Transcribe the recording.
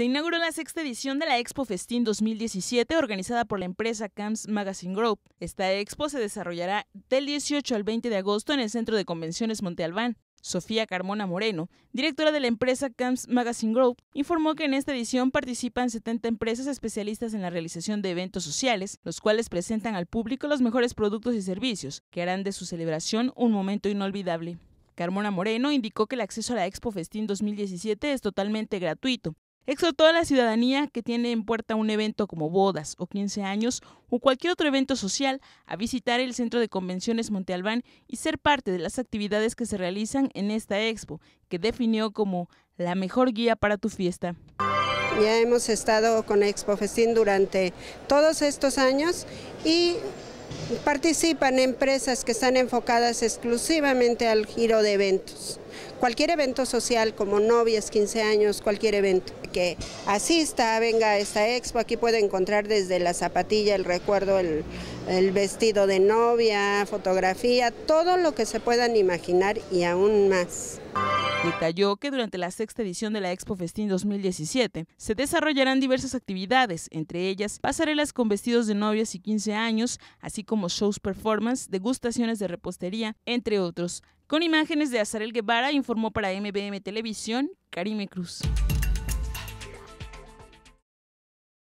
Se inauguró la sexta edición de la Expo Festín 2017 organizada por la empresa Camps Magazine Group. Esta expo se desarrollará del 18 al 20 de agosto en el Centro de Convenciones Monte Sofía Carmona Moreno, directora de la empresa Camps Magazine Group, informó que en esta edición participan 70 empresas especialistas en la realización de eventos sociales, los cuales presentan al público los mejores productos y servicios, que harán de su celebración un momento inolvidable. Carmona Moreno indicó que el acceso a la Expo Festín 2017 es totalmente gratuito exhortó a la ciudadanía que tiene en puerta un evento como bodas o 15 años o cualquier otro evento social a visitar el Centro de Convenciones Monte y ser parte de las actividades que se realizan en esta expo, que definió como la mejor guía para tu fiesta. Ya hemos estado con Expo Festín durante todos estos años y Participan empresas que están enfocadas exclusivamente al giro de eventos. Cualquier evento social, como novias, 15 años, cualquier evento que asista, venga a esta expo, aquí puede encontrar desde la zapatilla, el recuerdo, el, el vestido de novia, fotografía, todo lo que se puedan imaginar y aún más. Detalló que durante la sexta edición de la Expo Festín 2017 se desarrollarán diversas actividades, entre ellas pasarelas con vestidos de novias y 15 años, así como shows performance, degustaciones de repostería, entre otros. Con imágenes de Azarel Guevara informó para MBM Televisión Karime Cruz.